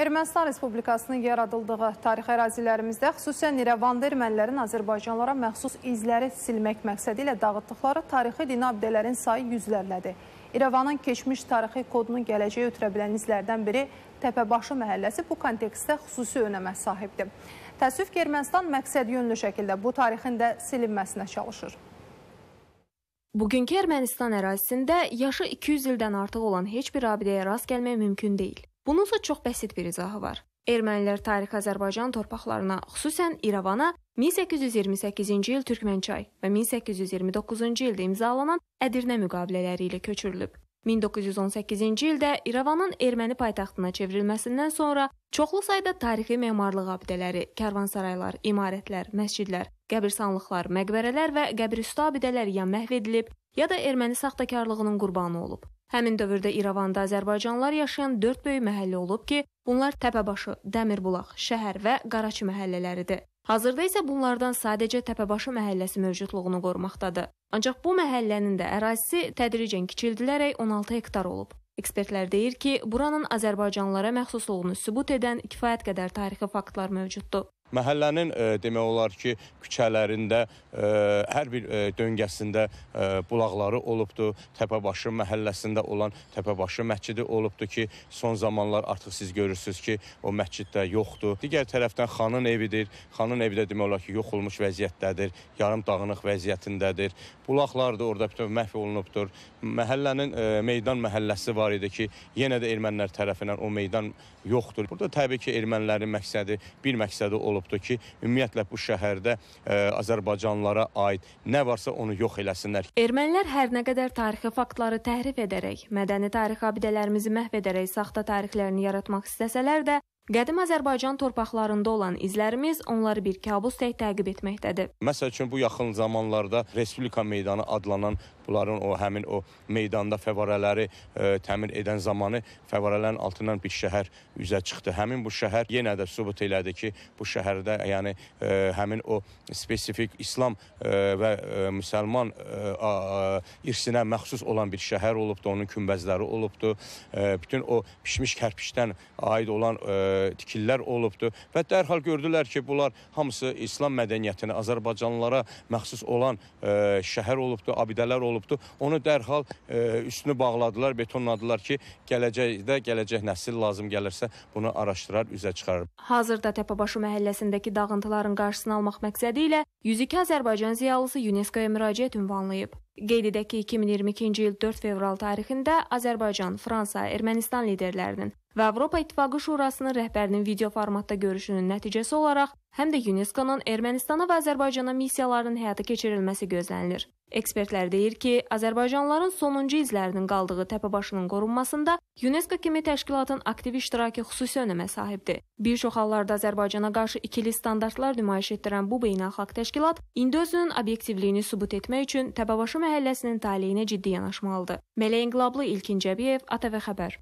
Ermənistan Respublikasının yaradıldığı tarix ərazilərimizdə, xüsusən İrəvanda ermənilərin Azərbaycanlara məxsus izləri silmək məqsədi ilə dağıtdıqları tarixi dini abidələrin sayı yüzlərlədir. İrəvanın keçmiş tarixi kodunu gələcəyə ötürə bilən izlərdən biri Təpəbaşı məhəlləsi bu kontekstdə xüsusi önəmə sahibdir. Təəssüf ki, Ermənistan məqsəd yönlü şəkildə bu tarixin də silinməsinə çalışır. Bugünkü Ermənistan ərazisində yaşı 200 ildən artıq olan heç bir abideyə rast gəlmək mümkün deyil. Bununsa çox bəsit bir izahı var. Ermənilər tarixi Azərbaycan torpaqlarına, xüsusən İrəvana 1828-ci il Türkmənçay və 1829-cu ildə imzalanan Ədirnə müqavilələri ilə köçürülüb. 1918-ci ildə İrəvanın erməni paytaxtına çevrilməsindən sonra çoxlu sayda tarixi memarlıq abidələri, karvansaraylar, imarətlər, məscidlər, qəbirstanlıqlar, məqbərələr və qəbrüstü abidələri ya məhv edilib, ya da erməni saxtakarlığının qurbanı olub. Həmin dövrdə İrəvanda azərbaycanlılar yaşayan 4 böyük məhəllə olub ki, bunlar Təpəbaşı, Dəmirbulaq, Şəhər və Qaraçı məhəllələridir. Hazırda isə bunlardan sadəcə Təpəbaşı məhəlləsi mövcudluğunu qorumaqdadır. Ancaq bu məhəllənin də ərazisi tədricən kiçildilərək 16 hektar olub. Ekspertlər deyir ki, buranın azərbaycanlılara məxsusluğunu sübut edən kifayət qədər tarixi faktlar mövcuddur. Məhəllənin e, demək olar ki, küçələrində e, hər bir e, döngəsində bulaqları olubdur. Təpəbaşı məhəlləsində olan Təpəbaşı məscidi olubdur ki, son zamanlar artıq siz görürsüz ki, o məscid də yoxdur. Digər tərəfdən xanın evidir. Xanın evi də demək olar ki, yox olmuş vəziyyətdədir, yarım dağınıq vəziyyətindədir. Bulaqlar da orada bütün məhv olunubdur. Məhəllənin meydan məhəlləsi var idi ki, yenə də ermənilər tərəfindən o meydan yoxdur. Burada təbii ki, ermənilərin məqsədi bir məqsədi olub olubdur ki, ümumiyyətlə bu şəhərdə e, azərbaycanlılara aid nə varsa onu yox eləsinlər. Ermənilər hər nə qədər tarixi faktları təhrif edərək, mədəni tarix abidələrimizi məhv edərək saxta tarixlərini yaratmaq istəsələr də, Qədim Azərbaycan torpaqlarında olan izlərimiz onları bir kabus tək təqib etməkdədir. Məsəl üçün bu yaxın zamanlarda Respublika meydanı adlanan bunların o həmin o meydanda fəvarələri ə, e, təmir edən zamanı fəvarələrin altından bir şəhər üzə çıxdı. Həmin bu şəhər yenə də sübut elədi ki, bu şəhərdə yəni ə, e, həmin o spesifik İslam ə, e, və ə, müsəlman ə, ə, irsinə məxsus olan bir şəhər olubdu, onun künbəzləri olubdu. Ə, bütün o pişmiş kərpiçdən aid olan ə, tikililər olubdur və dərhal gördülər ki, bunlar hamısı İslam mədəniyyətini Azərbaycanlılara məxsus olan e, şəhər olubdur, abidələr olubdur. Onu dərhal e, üstünü bağladılar, betonladılar ki, gələcəkdə gələcək nəsil lazım gəlirsə bunu araşdırar, üzə çıxarır. Hazırda Təpəbaşı məhəlləsindəki dağıntıların qarşısını almaq məqsədi ilə 102 Azərbaycan ziyalısı UNESCO-ya müraciət ünvanlayıb. Qeyd edək ki, 2022-ci il 4 fevral tarixində Azərbaycan, Fransa, Ermənistan liderlərinin və Avropa İttifaqı Şurasının rəhbərinin video formatda görüşünün nəticəsi olaraq həm də UNESCO-nun Ermənistana və Azərbaycana missiyalarının həyata keçirilməsi gözlənilir. Ekspertlər deyir ki, azərbaycanlıların sonuncu izlərinin qaldığı təpəbaşının qorunmasında UNESCO kimi təşkilatın aktiv iştirakı xüsusi önəmə sahibdir. Bir çox hallarda Azərbaycana qarşı ikili standartlar nümayiş etdirən bu beynəlxalq təşkilat indi özünün obyektivliyini sübut etmək üçün Təpəbaşı məhəlləsinin taleyinə ciddi yanaşmalıdır. Mələ İnqilablı İlkin Cəbiyev, ATV Xəbər.